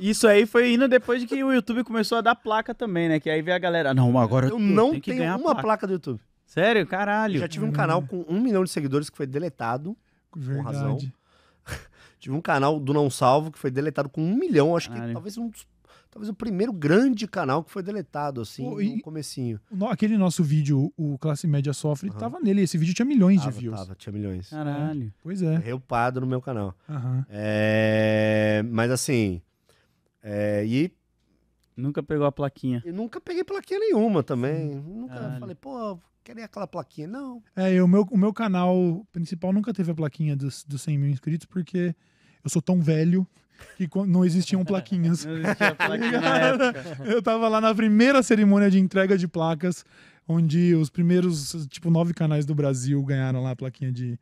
Isso aí foi indo depois de que o YouTube começou a dar placa também, né? Que aí veio a galera, não, agora eu, não tenho, uma placa. placa. do YouTube. Sério? Caralho. já tive um canal com um milhão de seguidores que foi deletado, Verdade. com razão. tive um canal do Não Salvo que foi deletado com um milhão, acho Caralho. que talvez um dos talvez o primeiro grande canal que foi deletado, assim, Pô, no comecinho. aquele nosso vídeo, o Classe Média Sofre, uhum. tava nele. Esse vídeo tinha milhões tava, de views. Tava, tinha milhões. Caralho. Pois é. Reupado no meu canal. Uhum. É... Mas assim, é, e. Nunca pegou a plaquinha. Eu nunca peguei plaquinha nenhuma também. Nunca Caralho. falei, pô, queria aquela plaquinha. Não. É, eu, meu, o meu canal principal nunca teve a plaquinha dos, dos 100 mil inscritos, porque eu sou tão velho que não existiam plaquinhas. não existia tá plaquinha na época. Eu tava lá na primeira cerimônia de entrega de placas, onde os primeiros, tipo, nove canais do Brasil ganharam lá a plaquinha de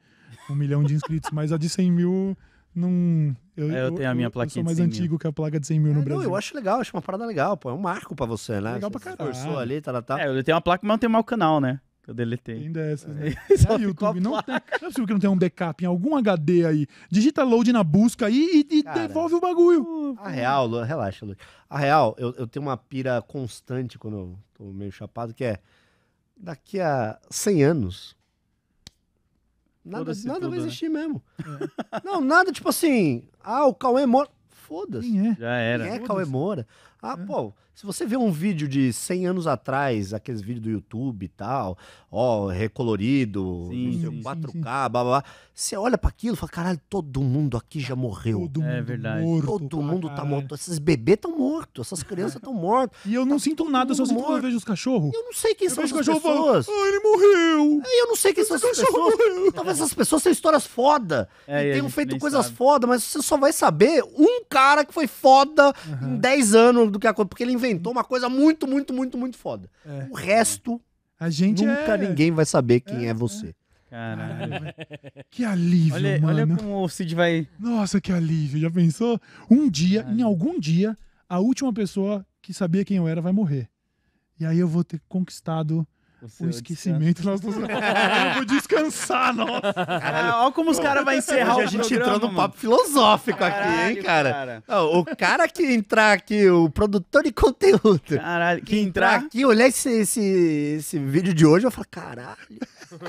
um milhão de inscritos, mas a de 100 mil não. Eu, é, eu tenho a minha plaquinha. Eu sou mais antigo mil. que a placa de 100 mil no Brasil. Ah, não, eu acho legal, acho uma parada legal, pô. É um marco pra você, né? Legal pra caralho. Forçou ali, tá, tá, tá. É, eu tenho uma placa, mas não tem mal canal, né? Eu deletei. Tem dessas, né? É é só é, YouTube. Não, tem, não é possível que não tenha um backup em algum HD aí. Digita load na busca aí e, e Cara, devolve o bagulho. A real, Lu, relaxa, Lu. A real, eu, eu tenho uma pira constante quando eu tô meio chapado, que é daqui a 100 anos, Nada, nada tudo, vai né? existir né? mesmo. É. Não, nada tipo assim. Ah, o Cauê Moura. Foda-se. é? Já era. Quem é Cauê Moura? Ah, é. pô, se você vê um vídeo de 100 anos atrás, aqueles vídeos do YouTube e tal, ó, recolorido, sim, sim, 4K, sim, blá, blá, blá, você olha para aquilo e fala, caralho, todo mundo aqui já morreu. Todo é mundo verdade. Morto, todo mundo tá morto. Esses bebês estão mortos, essas crianças estão mortas. E eu não tá sinto nada, só sinto quando eu vejo os cachorros. Eu não sei quem eu são essas pessoas. ah, ele morreu. É, eu não sei quem Esse são essas pessoas. Morreu. Talvez essas pessoas tenham histórias foda é, e tenham feito coisas sabe. foda, mas você só vai saber um cara que foi foda uhum. em 10 anos do, do que aconteceu. Porque ele inventou uma coisa muito, muito, muito, muito foda. É. O resto, a gente nunca é... ninguém vai saber quem é, é, é. você. Caralho. que alívio, olha, mano. Olha como o Cid vai. Nossa, que alívio. Já pensou? Um dia, Caralho. em algum dia, a última pessoa que sabia quem eu era vai morrer. E aí eu vou ter conquistado o, é o esquecimento, nós Vamos descansar, nossa. Olha como os caras vão encerrar o A gente programa, entrou num papo filosófico Caralho, aqui, hein, cara? cara. Não, o cara que entrar aqui, o produtor de conteúdo. Caralho, que, que entrar... entrar aqui, olhar esse, esse, esse vídeo de hoje, eu falo, caralho.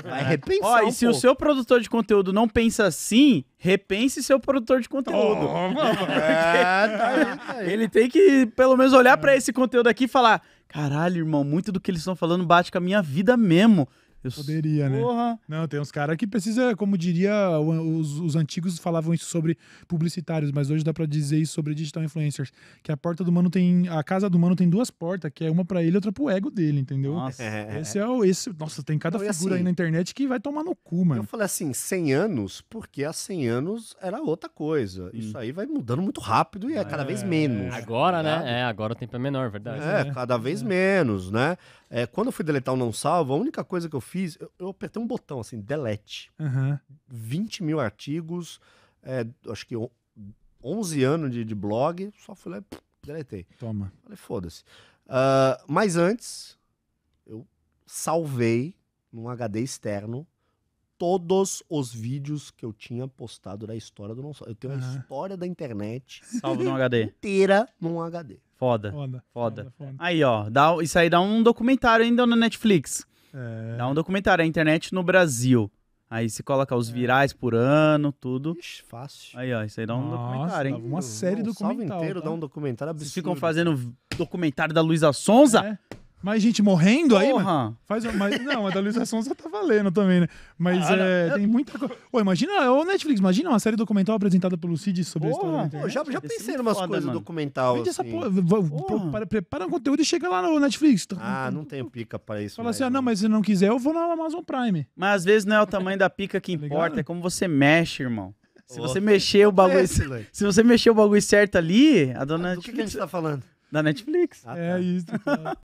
Vai repensar. Ó, e se pouco. o seu produtor de conteúdo não pensa assim, repense seu produtor de conteúdo. é, tá tá ele tem que, pelo menos, olhar para esse conteúdo aqui e falar: caralho, irmão, muito do que eles estão falando bate com a minha vida mesmo. Eu... Poderia, né? Porra. Não, tem uns caras que precisa, como diria, os, os, antigos falavam isso sobre publicitários, mas hoje dá para dizer isso sobre digital influencers, que a porta do mano tem, a casa do mano tem duas portas, que é uma para ele e outra pro ego dele, entendeu? Nossa. É. Esse é o esse, nossa, tem cada Não, figura assim, aí na internet que vai tomar no cu, mano. Eu falei assim, 100 anos, porque há 100 anos era outra coisa. Hum. Isso aí vai mudando muito rápido e é, é cada vez é. menos. Agora, né? É, agora o tempo é menor, verdade. É, né? cada vez é. menos, né? É, quando eu fui deletar o Não Salvo, a única coisa que eu fiz, eu, eu apertei um botão assim, delete. Uhum. 20 mil artigos, é, acho que 11 anos de, de blog, só fui lá e deletei. Toma. Falei, foda-se. Uh, mas antes, eu salvei num HD externo todos os vídeos que eu tinha postado da história do Não Só. Eu tenho uhum. a história da internet Salvo num HD. inteira num HD. Foda. Foda. Foda. Foda. Aí, ó. Dá, isso aí dá um documentário ainda na Netflix. É. Dá um documentário, a internet no Brasil. Aí você coloca os é. virais por ano, tudo. Ixi, fácil. Aí, ó, isso aí dá um Nossa, documentário, hein? Uma série documentário. O inteiro tá? dá um documentário absurdo. Vocês ficam fazendo documentário da Luísa Sonza? É. Mas gente morrendo Porra. aí, mano, faz mas, Não, a da Luísa tá valendo também, né? Mas ah, é, tem muita coisa. imagina, ô Netflix, imagina uma série documental apresentada pelo Cid sobre Porra. a história. já, já é pensei em umas coisas mano. documental. Vende assim. Porra. prepara um conteúdo e chega lá no Netflix. Tá, ah, não tenho pica pra isso. Fala mais, assim, né, ah, não, mas se não quiser, eu vou na Amazon Prime. Mas às vezes não é o tamanho da pica que tá importa, tá é como você mexe, irmão. Se você mexer o bagulho. se você mexer o bagulho certo ali, a dona. Ah, do Netflix, que, que a gente tá falando? Da Netflix. Ah, é tá. É isso. Então.